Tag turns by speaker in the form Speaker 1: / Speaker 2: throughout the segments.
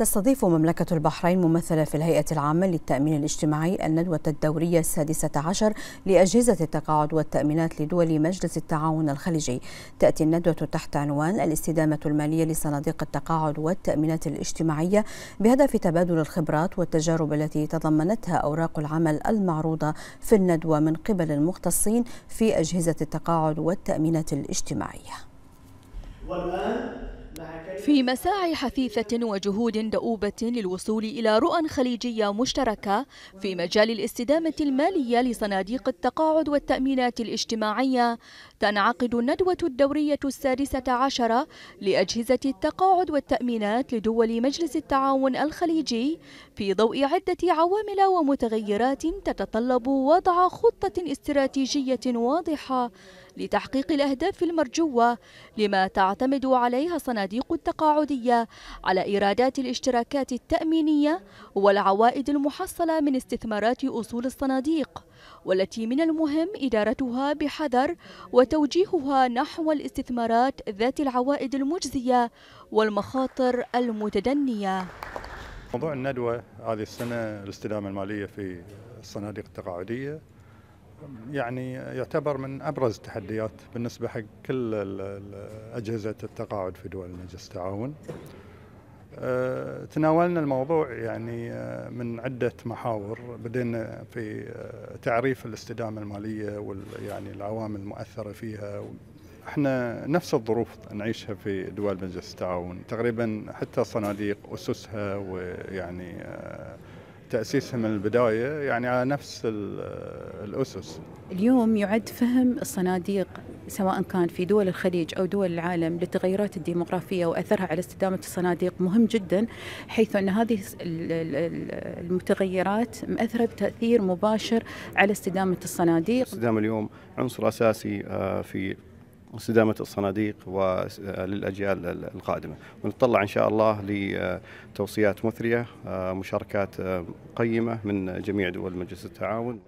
Speaker 1: تستضيف مملكة البحرين ممثلة في الهيئة العامة للتأمين الاجتماعي الندوة الدورية السادسة عشر لأجهزة التقاعد والتأمينات لدول مجلس التعاون الخليجي تأتي الندوة تحت عنوان الاستدامة المالية لصناديق التقاعد والتأمينات الاجتماعية بهدف تبادل الخبرات والتجارب التي تضمنتها أوراق العمل المعروضة في الندوة من قبل المختصين في أجهزة التقاعد والتأمينات الاجتماعية والآن في مساعي حثيثة وجهود دؤوبة للوصول إلى رؤى خليجية مشتركة في مجال الاستدامة المالية لصناديق التقاعد والتأمينات الاجتماعية تنعقد الندوة الدورية السادسة عشرة لأجهزة التقاعد والتأمينات لدول مجلس التعاون الخليجي في ضوء عدة عوامل ومتغيرات تتطلب وضع خطة استراتيجية واضحة لتحقيق الأهداف المرجوة لما تعتمد عليها الصناديق التقاعدية على إيرادات الاشتراكات التأمينية والعوائد المحصلة من استثمارات أصول الصناديق والتي من المهم إدارتها بحذر وتوجيهها نحو الاستثمارات ذات العوائد المجزية والمخاطر المتدنية
Speaker 2: موضوع الندوة هذه السنة الاستدامة المالية في الصناديق التقاعدية يعني يعتبر من ابرز التحديات بالنسبه حق كل اجهزه التقاعد في دول مجلس التعاون. آه، تناولنا الموضوع يعني آه، من عده محاور، بدينا في آه، تعريف الاستدامه الماليه وال يعني العوامل المؤثره فيها احنا نفس الظروف نعيشها في دول مجلس التعاون، تقريبا حتى الصناديق اسسها ويعني تأسيسها من البداية يعني على نفس الأسس
Speaker 3: اليوم يعد فهم الصناديق سواء كان في دول الخليج أو دول العالم للتغيرات الديموغرافية وأثرها على استدامة الصناديق مهم جدا حيث أن هذه المتغيرات مأثرة بتأثير مباشر على استدامة الصناديق
Speaker 2: استدامة اليوم عنصر أساسي آه، في استدامه الصناديق وللاجيال آه، القادمه ونتطلع ان شاء الله لتوصيات آه، مثريه آه، مشاركات قيمه من جميع دول مجلس التعاون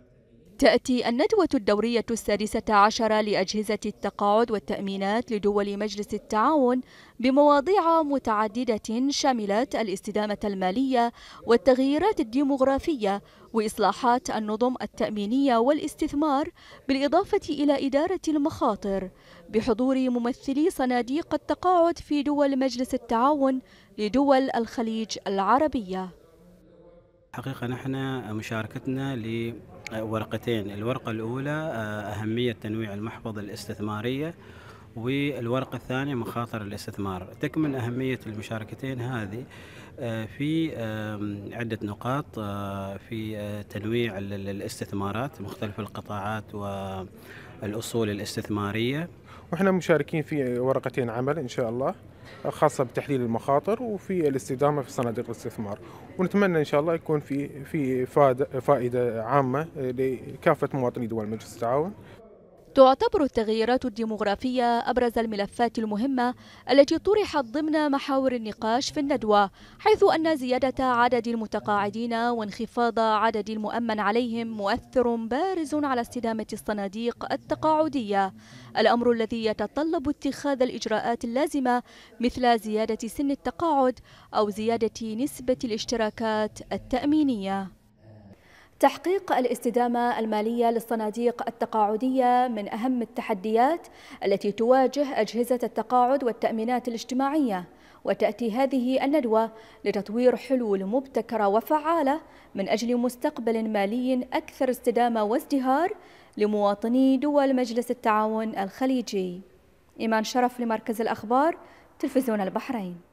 Speaker 1: تأتي الندوة الدورية السادسة عشرة لأجهزة التقاعد والتأمينات لدول مجلس التعاون بمواضيع متعددة شملت الاستدامة المالية والتغييرات الديمغرافية وإصلاحات النظم التأمينية والاستثمار بالإضافة إلى إدارة المخاطر بحضور ممثلي صناديق التقاعد في دول مجلس التعاون لدول الخليج العربية
Speaker 3: حقيقة نحن مشاركتنا ل ورقتين الورقة الأولى آه، أهمية تنويع المحفظة الاستثمارية والورقة الثانية مخاطر الاستثمار تكمن أهمية المشاركتين هذه آه، في عدة نقاط آه، في تنويع الاستثمارات مختلف القطاعات والأصول الاستثمارية
Speaker 2: وإحنا مشاركين في ورقتين عمل إن شاء الله خاصة بتحليل المخاطر وفي الاستدامة في صناديق الاستثمار ونتمنى إن شاء الله يكون في في فائدة عامة لكافة مواطني دول مجلس التعاون
Speaker 1: تعتبر التغييرات الديمغرافية أبرز الملفات المهمة التي طرحت ضمن محاور النقاش في الندوة حيث أن زيادة عدد المتقاعدين وانخفاض عدد المؤمن عليهم مؤثر بارز على استدامة الصناديق التقاعدية الأمر الذي يتطلب اتخاذ الإجراءات اللازمة مثل زيادة سن التقاعد أو زيادة نسبة الاشتراكات التأمينية تحقيق الاستدامة المالية للصناديق التقاعدية من أهم التحديات التي تواجه أجهزة التقاعد والتأمينات الاجتماعية وتأتي هذه الندوة لتطوير حلول مبتكرة وفعالة من أجل مستقبل مالي أكثر استدامة وازدهار لمواطني دول مجلس التعاون الخليجي إيمان شرف لمركز الأخبار تلفزيون البحرين